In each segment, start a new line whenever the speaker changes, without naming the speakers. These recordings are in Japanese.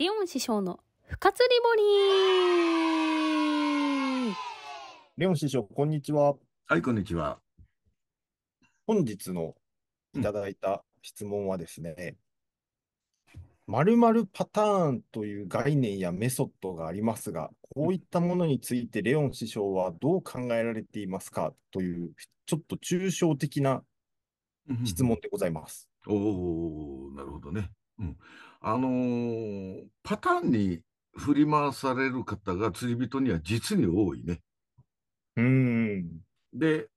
リオン師匠の深釣り堀
レオン師匠、こんにちは。はい、こんにちは。本日のいただいた質問はですね、まるまるパターンという概念やメソッドがありますが、こういったものについてレオン師匠はどう考えられていますかという、ちょっと抽象的な質問でございます。
おおなるほどね。うん。あのー、パターンに振り回される方が釣り人には実に多いね。うん。で、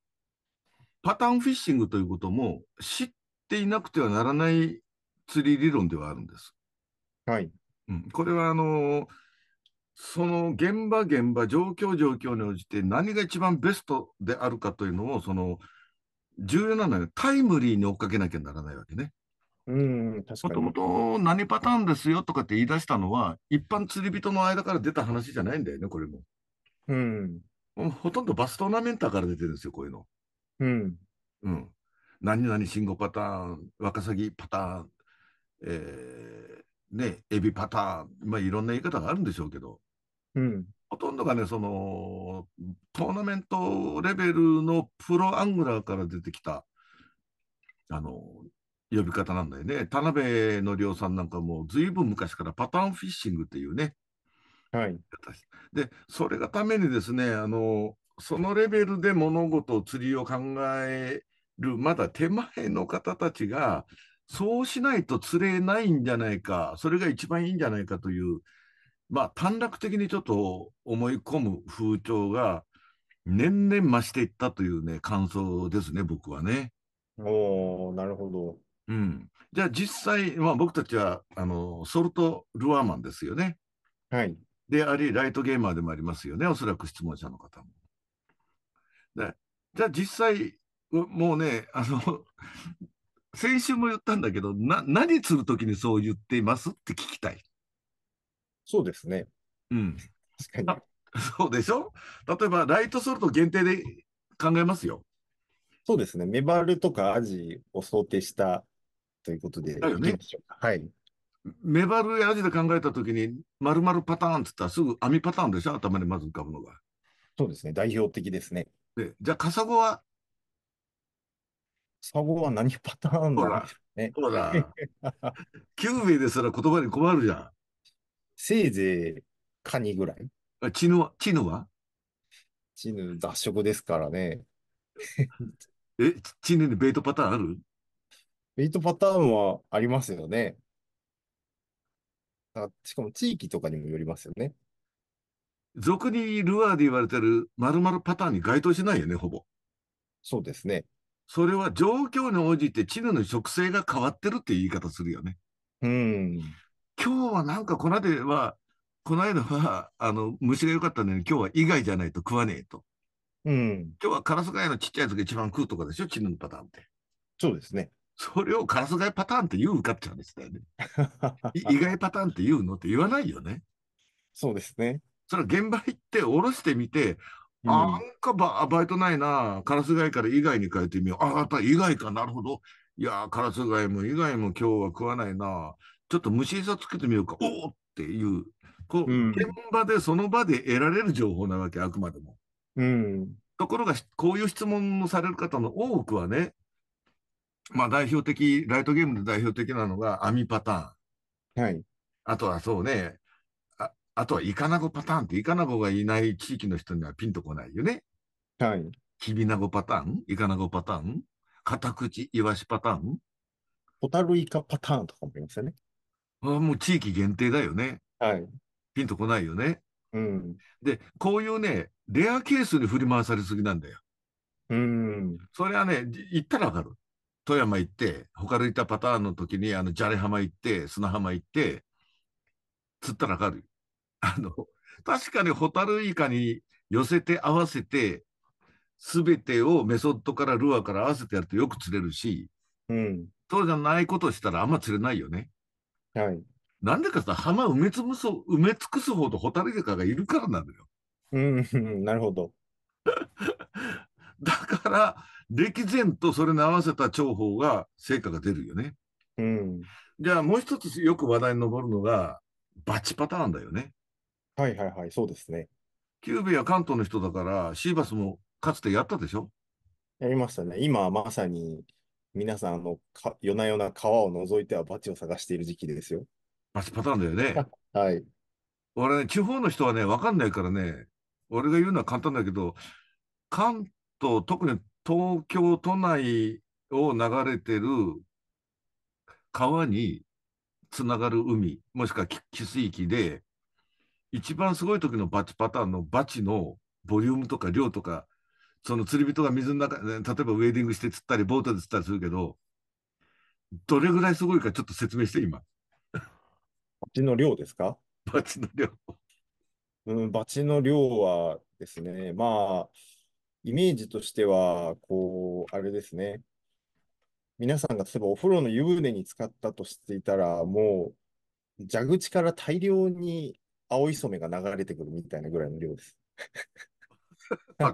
パターンフィッシングということも知っていなくてはならない釣り理論ではあるんです。はい。うん、これはあのー、その現場現場、状況状況に応じて何が一番ベストであるかというのを、その、重要なのはタイムリーに追っかけなきゃならないわけ
ね。もとも
と何パターンですよとかって言い出したのは、一般釣り人の間から出た話じゃないんだよね、これも。うん、ほとんどバストーナメンターから出てるんですよ、こういうの。うん。うん。何々信号パターン、ワカサギパターン、えー、ね、エビパターン、まあいろんな言い方があるんでしょうけど、うん。ほとんどがね、その、トーナメントレベルのプロアングラーから出てきた、あの、呼び方なんだよね。田辺のりさんなんかもずいぶん昔からパターンフィッシングっていうね。はい。で、それがためにですね、あの、そのレベルで物事、釣りを考える、まだ手前の方たちが、そうしないと釣れないんじゃないか、それが一番いいんじゃないかという、まあ、短絡的にちょっと思い込む風潮が、年々増していったというね、感想ですね、僕はね。おおなるほど。うん、じゃあ実際、まあ、僕たちはあのソルトルアーマンですよね。はい。であり、ライトゲーマーでもありますよね、おそらく質問者の方も。でじゃあ実際、もうね、あの、先週も言ったんだけど、な、何する時にそう言っていますって聞きたい。そうですね。うん。確かに。そうでしょ例えば、
ライトソルト限定で考えますよ。そうですね。メバルとかアジを
想定した
ということで、だよね。
はい。メバルやアジで考えたときに、丸々パターンって言ったらすぐ網パターンでしょ頭にまず浮かぶのが。そうですね。代表的ですね。で、じゃあ、カサゴはカサゴは何パターンだろうね。ほら。9名 ですら言葉に困るじゃん。せいぜいカニぐらい。あ、チヌは、チヌは
チヌ、雑食ですからね。え、チヌにベイトパターンあるフェトパターンはありますよね。あ、しかも地域とかにもよりますよね。
俗にルアーで言われてる丸々パターンに該当しないよね、ほぼ。そうですね。それは状況に応じてチヌの植生が変わってるって言い方するよね。うん。今日はなんかこの間は、この間は、あの、虫が良かったのに今日は以外じゃないと食わねえと。うん。今日はカラスガイのちっちゃいやつが一番食うとかでしょ、チヌのパターンって。そうですね。それをカラスガイパターンって言うかっちゃうんですよね。意外パターンって言うのって言わないよね。そうですね。それは現場行って降ろしてみて、うん、あなんかババイトないな、カラスガイから以外に変えてみよう。あ、あた以外か、なるほど。いやカラスガイも以外も今日は食わないな。ちょっと虫餌つけてみようか。おおっていう。こう、うん、現場でその場で得られる情報なわけ、あくまでも。うん。ところが、こういう質問をされる方の多くはね、まあ代表的、ライトゲームで代表的なのが網パターン。はい。あとはそうね、ああとはイカナゴパターンって、イカナゴがいない地域の人にはピンとこないよね。はい。キビナゴパターンイカナゴパターンカタクチイワシパターン
ホタルイカパターンとかもありますよね。
あもう地域限定だよね。はい。ピンとこないよね。うん。で、こういうね、レアケースに振り回されすぎなんだよ。うん。それはね、言ったらわかる。富山行って、他のいたパターンの時に、あの、砂利浜行って、砂浜行って、釣ったらかる。あの、確かにホタルイカに寄せて合わせて、すべてをメソッドからルアーから合わせてやるとよく釣れるし、うん。そうじゃないことしたらあんま釣れないよね。はい。なんでかさ、浜埋めつぶす、埋め尽くすほどホタルイカがいるからなのよ。うん、なるほど。だから、歴然とそれに合わせた重宝が成果が出るよね。うん、じゃあもう一つよく話題に上るのが、バチパターンだよね。はいはいはい、そうですね。キューベは関東の人だから、
シーバスもかつてやったでしょやりましたね。今まさに皆さん、あの、か夜な夜な川を覗いてはバチを探している時期ですよ。バチパターンだよね。
はい。俺ね、地方の人はね、わかんないからね、俺が言うのは簡単だけど、関東、特に東京都内を流れてる川につながる海、もしくは汽水域で、一番すごい時のバチパターンのバチのボリュームとか量とか、その釣り人が水の中、例えばウェディングして釣ったり、ボートで釣ったりするけど、どれぐらいすごいかちょっと説明して、今。バチの量で
すかバチの量。うん、バチの量はですね、まあ、イメージとしては、こう、あれですね。皆さんが例えばお風呂の湯船に使ったとしていたら、もう、蛇口から大量に青い染めが流れてくるみたいなぐらいの量です。ち
ょっ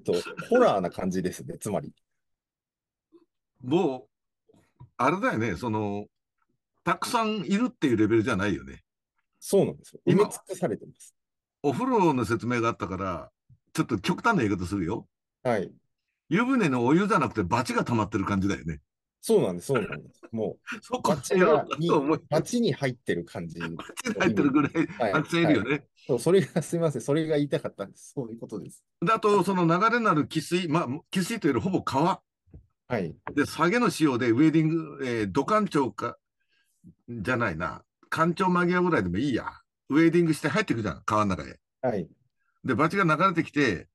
と、ホラーな感じですね、つまり。もう、あれだよね、その、たくさんいるっていうレベルじゃないよね。そうなんですよ。埋め尽くされてます。お風呂の説明があったから、ちょっと極端な言い方するよ。はい。湯船のお湯じゃなくて、バチが溜まってる感じだよね。そうなんです、そうなんです。もう、そこっ街がバチに入ってる感じ。街に入ってるぐらい、たくさんいるよね、はいは
い。そう、それが、すみません、それが言いたかったんです。そういうことです。
だと、その流れのある汽水、まあ、汽水というよりほぼ川。はい。で、下げの塩で、ウェディング、えー、土管長か、じゃないな、干潮間際ぐらいでもいいや。ウェディングして入っていくじゃん、川の中へ。はい。で、バチが流れてきて、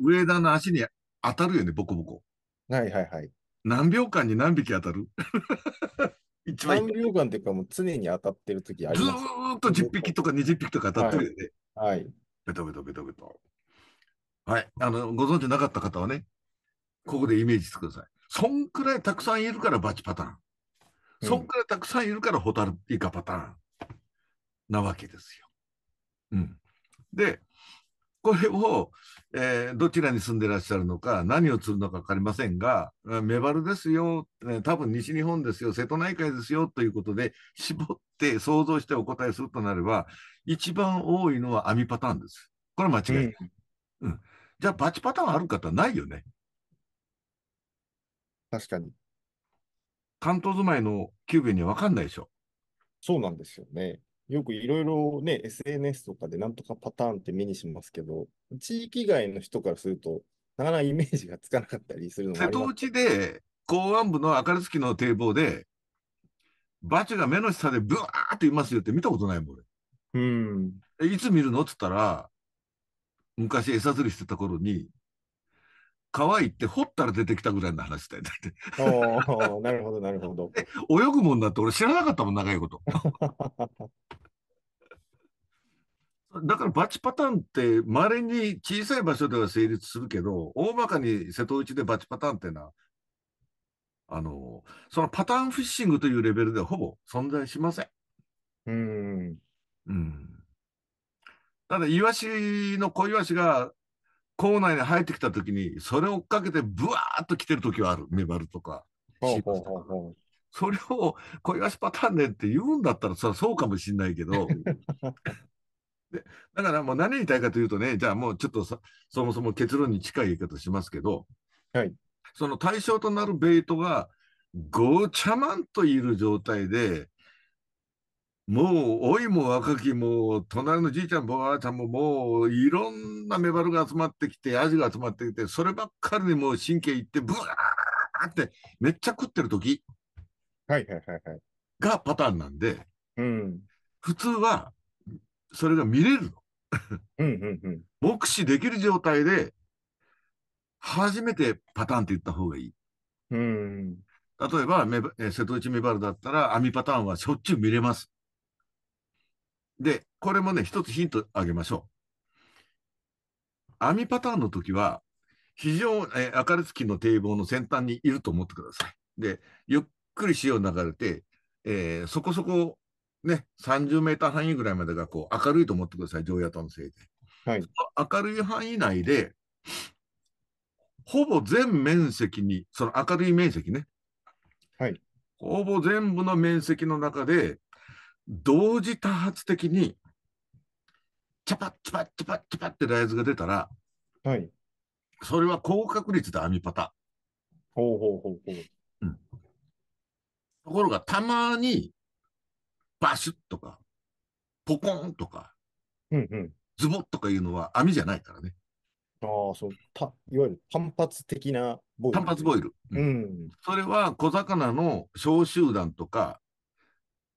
上田の足に当たるよね、ボコボコ。はいはいはい。何秒間に何匹当たる 一番何秒間っていうか、もう常に当たってる時ありずます。ーっと10匹とか20匹とか当たってるよね。はい。ベトベトベトベト。はい。あの、ご存知なかった方はね、ここでイメージしてください。そんくらいたくさんいるからバチパターン。そんくらいたくさんいるからホタルイカパターン。なわけですよ。うん。で、これを、えー、どちらに住んでらっしゃるのか、何を釣るのか分かりませんが、メバルですよ、ね、多分西日本ですよ、瀬戸内海ですよということで、絞って想像してお答えするとなれば、一番多いのは網パターンです。これ間違いない。うん、うん、じゃあ、バチパターンある方ないよね。確かに。関東住まいの久米には分かんないでしょ。そう
なんですよね。よくいろいろね、SNS とかでなんとかパターンって目にしますけど、地域外の人からすると、なかなかイメージがつかなかったりするのも瀬戸内で、
公安部の明る月の堤防で、バチが目の下でブワーっていますよって見たことないもん、俺。うん。いつ見るのっつったら、昔餌釣りしてた頃に、川行って掘ったら出てきたぐらいの話だよ、あ、なるほど、なるほど。泳ぐもんだって俺知らなかったもん、長いこと。だからバチパターンって、まれに小さい場所では成立するけど、大まかに瀬戸内でバチパターンっていうのは、あの、そのパターンフィッシングというレベルではほぼ存在しません。うん。うん。ただ、イワシの小イワシが校内に入ってきたときに、それを追っかけてブワーっと来てるときはある。メバルとか。それを小イワシパターンねって言うんだったら、そそうかもしれないけど、でだからもう何に対かというとね、じゃあもうちょっとそもそも結論に近い言い方しますけど、はい、その対象となるベイトがごちゃまんといる状態で、もう老いも若きも隣のじいちゃんもばあちゃんももういろんなメバルが集まってきてアジが集まってきてそればっかりにもう神経いってブワーってめっちゃ食ってる時がパターンなんで、うん、普通はそれが見れるの。うんうんうん、目視できる状態で、初めてパターンって言った方がいい。うん、例えばメ、瀬戸内メバルだったら、網パターンはしょっちゅう見れます。で、これもね、一つヒントあげましょう。網パターンの時は、非常、えー、明るつきの堤防の先端にいると思ってください。で、ゆっくり潮流れて、えー、そこそこね、30メーター範囲ぐらいまでがこう明るいと思ってください、常夜灯のせいで。はい、明るい範囲内で、ほぼ全面積に、その明るい面積ね、はい、ほぼ全部の面積の中で、同時多発的に、チャパッチャパッチャパッチャパッってライズが出たら、はい、それは高確率で網パタ。ーほうほうほうほう。うん、ところが、たまにバスッとか、ポコンとか、うんうん、ズボッとかいうのは網じゃないからね。ああ、そう、た、いわゆる単発的なボイル。単発ボイル。うん。うん、それは小魚の小集団とか、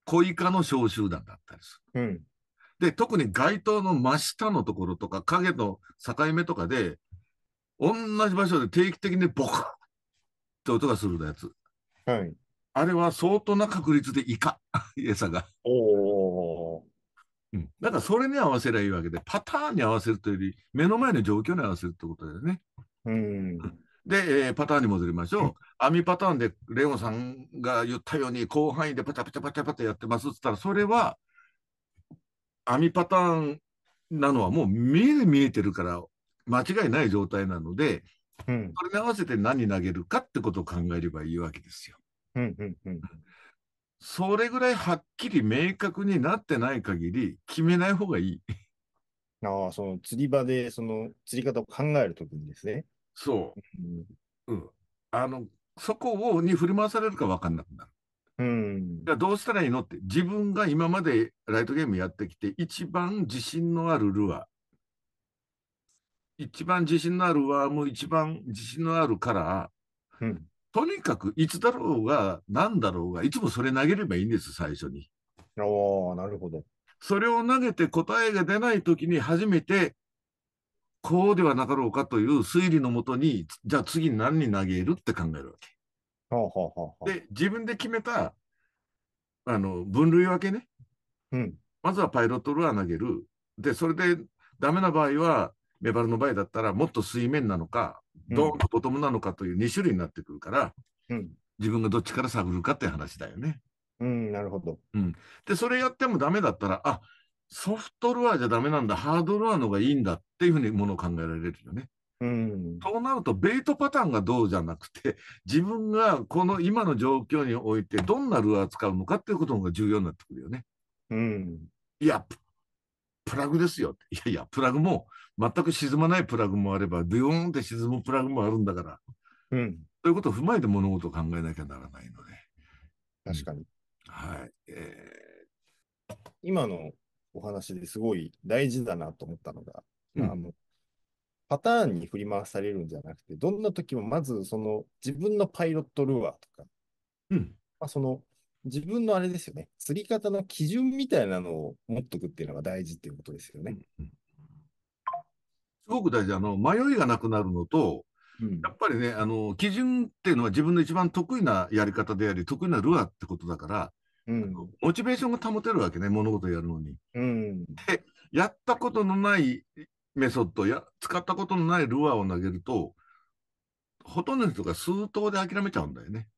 小イカの小集団だったりする。うん。で、特に街灯の真下のところとか、影の境目とかで、同じ場所で定期的にボカッって音がするやつ。はい。あれは相当な確率で イカ、餌が。おうん、だからそれに合わせりゃいいわけで、パターンに合わせるというより、目の前の状況に合わせるってことだよね。うんで、えー、パターンに戻りましょう、網パターンでレオンさんが言ったように、広範囲でパタパタパタパタやってますって言ったら、それは網パターンなのはもう見え見えてるから、間違いない状態なので、うん、それに合わせて何投げるかってことを考えればいいわけですよ。うんうんうん、それぐらいはっきり明確になってない限り、決めない方がいい。ああ、その釣り場で、その釣り方を考えるときにですね。そう。うん。あの、そこを、に振り回されるか分かんなくなる。うん。じゃどうしたらいいのって、自分が今までライトゲームやってきて、一番自信のあるルアー。一番自信のあるワーも一番自信のあるカラー。うん、とにかくいつだろうが何だろうがいつもそれ投げればいいんです最初に。ああなるほど。それを投げて答えが出ない時に初めてこうではなかろうかという推理のもとにじゃあ次何に投げるって考えるわけ。
ほうほうほう
で自分で決めたあの分類分けね、うん、まずはパイロットルアー投げるでそれでダメな場合はメバルの場合だったら、もっと水面なのか、ドーンとボトムなのかという2種類になってくるから、うん、自分がどっちから探るかって話だよね。うん、なるほど。うん。で、それやってもダメだったら、あ、ソフトルアーじゃダメなんだ、ハードルアーの方がいいんだっていうふうにものを考えられるよね。うん、なると、ベイトパターンがどうじゃなくて、自分がこの今の状況において、どんなルアー使うのかっていうことが重要になってくるよね。うん、いや、プラグですよ。いやいや、プラグも、全く沈まないプラグもあれば、ドゥヨーンって沈むプラグもあるんだから。うん。ということを踏まえて物事を考えなきゃならないので。確かに。はい。え
ー、今のお話ですごい大事だなと思ったのが、うん、あのパターンに振り回されるんじゃなくて、どんな時もまずその自分のパイロットルアーとか、うんまあ、その自分のあれですよね、釣り方の基準
みたいなのを持っとくっていうのが大事っていうことですよね。うん、すごく大事、あの迷いがなくなるのと、うん、やっぱりねあの、基準っていうのは自分の一番得意なやり方であり、得意なルアーってことだから、うん、モチベーションが保てるわけね、物事をやるのに。うん、で、やったことのないメソッドや、使ったことのないルアーを投げると、ほとんどの人が数頭で諦めちゃうんだよね。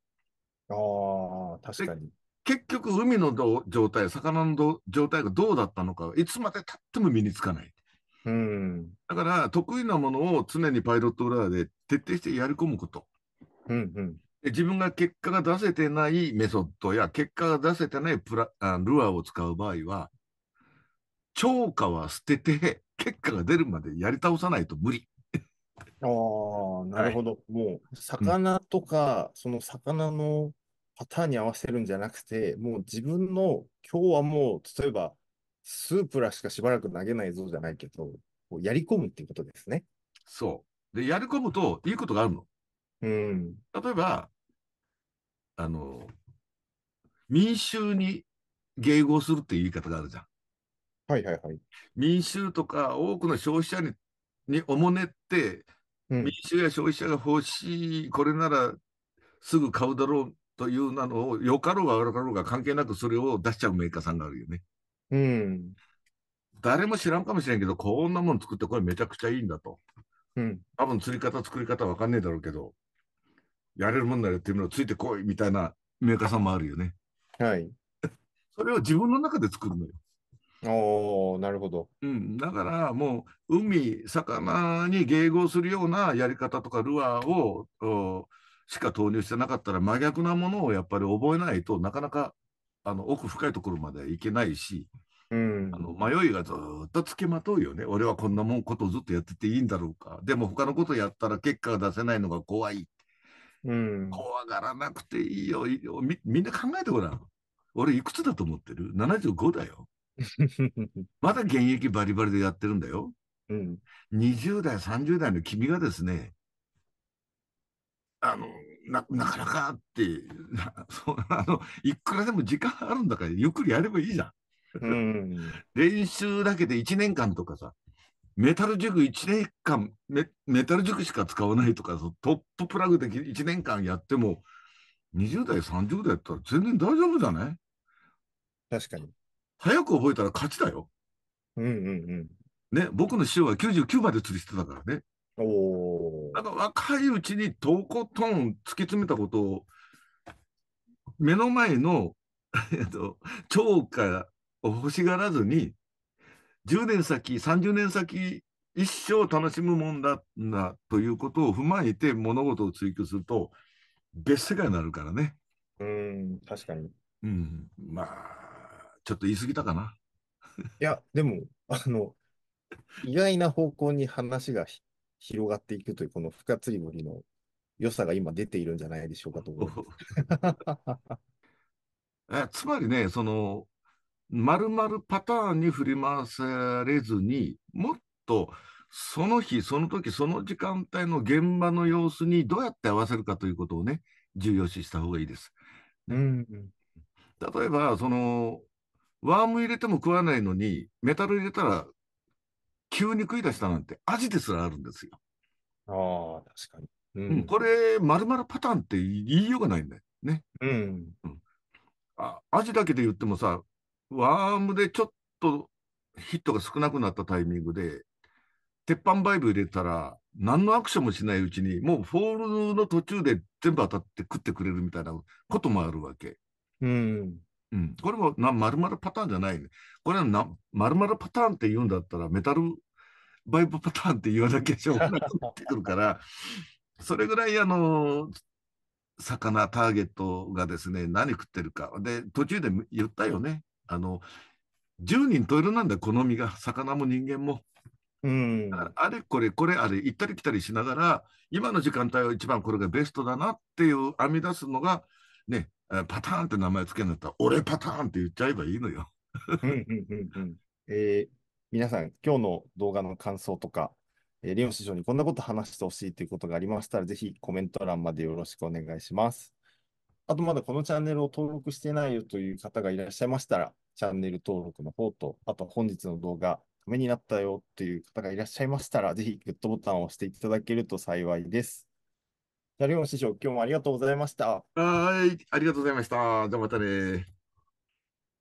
ああ、確かに。結局、海の状態、魚の状態がどうだったのか、いつまでたっても身につかない。うん、だから、得意なものを常にパイロット裏で徹底してやり込むこと。うんうん自分が結果が出せてないメソッドや結果が出せてないプラあルアーを使う場合は、超過は捨てて、結果が出るまでやり倒さないと無理。ああ、なるほど。もう、魚とか、そ
の魚のパターンに合わせるんじゃなくて、もう自分の、今日はもう、例えば、スープラしかしばらく投げないぞじゃないけど、こうやり込むっていうことで
すね。そう。で、やり込むと、いいことがあるの。うん。例えば、あの、民衆に迎合するっていう言い方があるじゃん。はいはいはい。民衆とか多くの消費者ににおもねって民主や消費者が欲しい、これならすぐ買うだろうというなのを、よかろうが悪かろうが関係なくそれを出しちゃうメーカーさんがあるよね。うん。誰も知らんかもしれんけど、こんなもん作ってこれめちゃくちゃいいんだと。うん。多分釣り方、作り方わかんねえだろうけど、やれるもんならやってみろ、ついてこいみたいなメーカーさんもあるよね。はい。それを自分の中で作るのよ。おなるほど、うん、だからもう海魚に迎合するようなやり方とかルアーをしか投入してなかったら真逆なものをやっぱり覚えないとなかなかあの奥深いところまでいけないし、うん、あの迷いがずっとつきまとうよね俺はこんなもんことをずっとやってていいんだろうかでも他のことやったら結果が出せないのが怖い、怖がらなくていいよみんな考えてごらん俺いくつだと思ってる75だよ まだ現役バリバリでやってるんだよ。うん、20代、30代の君がですね、あの、な、なかなかって、そう、あの、いくらでも時間あるんだから、ゆっくりやればいいじゃん。うん、練習だけで1年間とかさ、メタル塾1年間メ、メタル塾しか使わないとか、トッププラグで1年間やっても、20代、30代だったら全然大丈夫じゃない確かに。早く覚えたら勝ちだよ。うんうんうん。ね、僕の師匠は99まで釣りしてたからね。おなんか若いうちにとことん突き詰めたことを、目の前の、えっと、超過を欲しがらずに、10年先、30年先、一生楽しむもんだなということを踏まえて物事を追求すると、別世界になるからね。うん、確かに。うん、まあ、ちょっと言い過
ぎたかな。いや、でも、あの、意外な方向に話が広がっていくという、この不活り森の良さが今出ているんじゃないでしょうかと
思います。つまりね、その、丸々パターンに振り回されずに、もっとその日、その時、その時間帯の現場の様子にどうやって合わせるかということをね、重要視した方がいいです。うん、例えば、その、ワーム入れても食わないのに、メタル入れたら、急に食い出したなんて、アジですらあるんですよ。ああ、確かに。うん、これ、まるまるパターンって言いようがないんだよね。うん。うん、あアジだけで言ってもさ、ワームでちょっとヒットが少なくなったタイミングで、鉄板バイブ入れたら、何のアクションもしないうちに、もうフォールの途中で全部当たって食ってくれるみたいなこともあるわけ。うん。うん、これもなまるパターンじゃないね。これはなまるパターンって言うんだったらメタルバイブパターンって言わなきゃしょうがなくなってくるから それぐらいあの魚ターゲットがですね何食ってるかで途中で言ったよねあの10人十色なんだ好みが魚も人間も。うん、あれこれこれあれ行ったり来たりしながら今の時間帯は一番これがベストだなっていう編み出すのがねパターンって名前つけるんだったら、俺パターンって言っちゃえばいいのよ。うんうんうんうん、えー、皆さん、今日の動画の感想とか、え
ー、リオン師匠にこんなこと話してほしいということがありましたら、ぜひコメント欄までよろしくお願いします。あと、まだこのチャンネルを登録してないよという方がいらっしゃいましたら、チャンネル登録の方と、あと本日の動画、ためになったよという方がいらっしゃいましたら、ぜひグッドボタンを押していただけると幸いです。成本師匠、今日もありがとうございました。はい、ありがとうございました。じゃあまたね。